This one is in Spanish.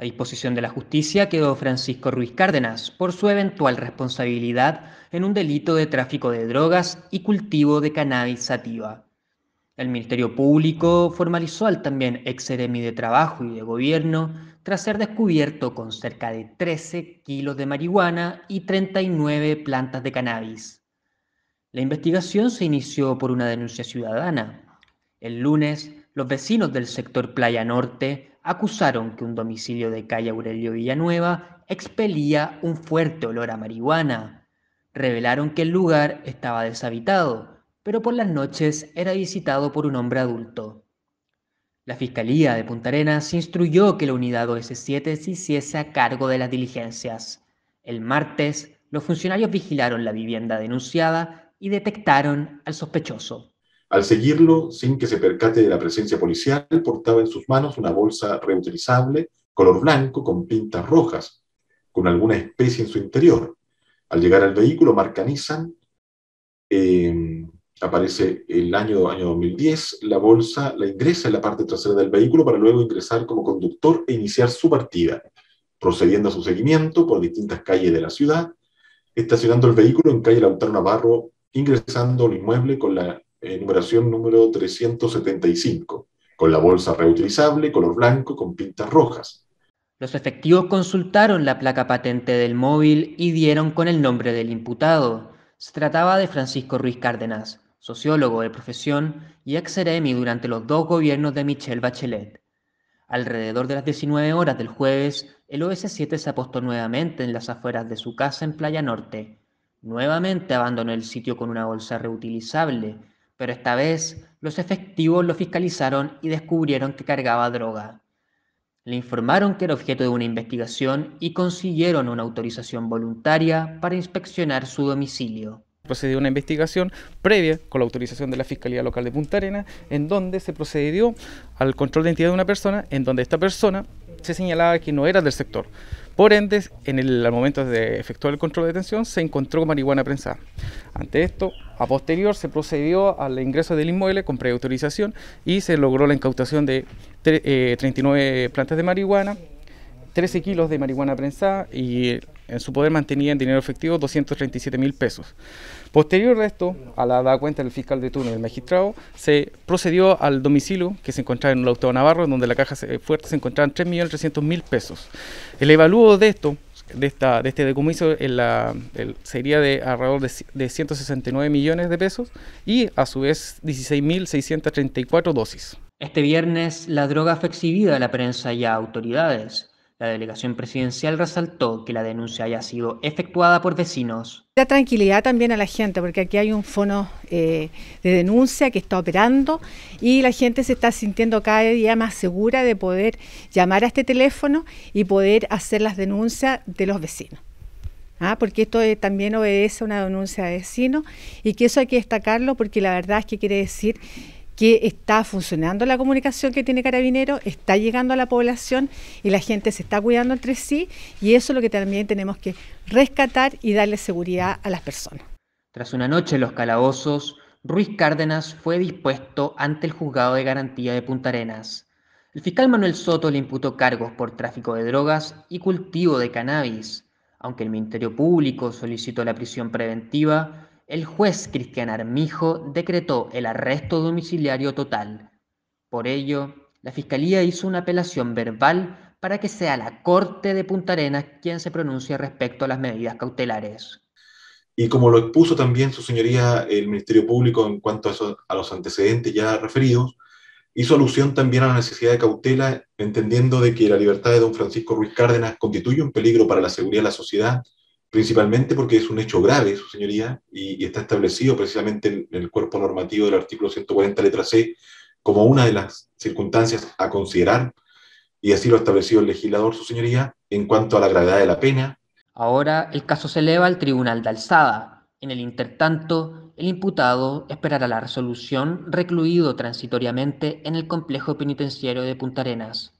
A disposición de la justicia quedó Francisco Ruiz Cárdenas por su eventual responsabilidad en un delito de tráfico de drogas y cultivo de cannabis sativa. El Ministerio Público formalizó al también ex -eremi de Trabajo y de Gobierno tras ser descubierto con cerca de 13 kilos de marihuana y 39 plantas de cannabis. La investigación se inició por una denuncia ciudadana, el lunes, los vecinos del sector Playa Norte acusaron que un domicilio de calle Aurelio Villanueva expelía un fuerte olor a marihuana. Revelaron que el lugar estaba deshabitado, pero por las noches era visitado por un hombre adulto. La Fiscalía de Punta Arenas instruyó que la unidad OS7 se hiciese a cargo de las diligencias. El martes, los funcionarios vigilaron la vivienda denunciada y detectaron al sospechoso. Al seguirlo, sin que se percate de la presencia policial, portaba en sus manos una bolsa reutilizable, color blanco, con pintas rojas, con alguna especie en su interior. Al llegar al vehículo, marca em, aparece el año, año 2010, la bolsa la ingresa en la parte trasera del vehículo para luego ingresar como conductor e iniciar su partida, procediendo a su seguimiento por distintas calles de la ciudad, estacionando el vehículo en calle Lautaro Navarro, ingresando al inmueble con la Enumeración eh, número 375, con la bolsa reutilizable, color blanco, con pintas rojas. Los efectivos consultaron la placa patente del móvil y dieron con el nombre del imputado. Se trataba de Francisco Ruiz Cárdenas, sociólogo de profesión y ex seremi durante los dos gobiernos de Michelle Bachelet. Alrededor de las 19 horas del jueves, el OS-7 se apostó nuevamente en las afueras de su casa en Playa Norte. Nuevamente abandonó el sitio con una bolsa reutilizable pero esta vez los efectivos lo fiscalizaron y descubrieron que cargaba droga. Le informaron que era objeto de una investigación y consiguieron una autorización voluntaria para inspeccionar su domicilio procedió una investigación previa con la autorización de la Fiscalía Local de Punta Arenas, en donde se procedió al control de identidad de una persona, en donde esta persona se señalaba que no era del sector. Por ende, en el, momento de efectuar el control de detención, se encontró marihuana prensada. Ante esto, a posterior se procedió al ingreso del inmueble con preautorización y se logró la incautación de 39 eh, plantas de marihuana, 13 kilos de marihuana prensada y eh, en su poder mantenía en dinero efectivo 237 mil pesos. Posterior a esto, a la dada cuenta del fiscal de turno el magistrado, se procedió al domicilio que se encontraba en el de Navarro, donde la caja eh, fuerte se encontraban 3.300.000 pesos. El evalúo de esto de, este decomiso sería de alrededor de, de, 169 millones de pesos y a su vez 16.634 dosis. Este viernes la droga fue exhibida a la prensa y a autoridades. La delegación presidencial resaltó que la denuncia haya sido efectuada por vecinos. Da tranquilidad también a la gente, porque aquí hay un fono eh, de denuncia que está operando y la gente se está sintiendo cada día más segura de poder llamar a este teléfono y poder hacer las denuncias de los vecinos. ¿Ah? porque esto también obedece a una denuncia de vecinos y que eso hay que destacarlo porque la verdad es que quiere decir que está funcionando la comunicación que tiene Carabinero, está llegando a la población y la gente se está cuidando entre sí y eso es lo que también tenemos que rescatar y darle seguridad a las personas. Tras una noche en los calabozos, Ruiz Cárdenas fue dispuesto ante el juzgado de garantía de Punta Arenas. El fiscal Manuel Soto le imputó cargos por tráfico de drogas y cultivo de cannabis. Aunque el Ministerio Público solicitó la prisión preventiva, el juez Cristian Armijo decretó el arresto domiciliario total. Por ello, la Fiscalía hizo una apelación verbal para que sea la Corte de Punta Arenas quien se pronuncie respecto a las medidas cautelares. Y como lo expuso también su señoría el Ministerio Público en cuanto a, los antecedentes ya referidos, hizo alusión también a la necesidad de cautela, entendiendo de que la libertad de don Francisco Ruiz Cárdenas constituye un peligro para la seguridad de la sociedad principalmente porque es un hecho grave, su señoría, y, está establecido precisamente en, el cuerpo normativo del artículo 140, letra C, como una de las circunstancias a considerar, y así lo ha establecido el legislador, su señoría, en cuanto a la gravedad de la pena. Ahora el caso se eleva al Tribunal de Alzada. En el intertanto, el imputado esperará la resolución recluido transitoriamente en el complejo penitenciario de Punta Arenas.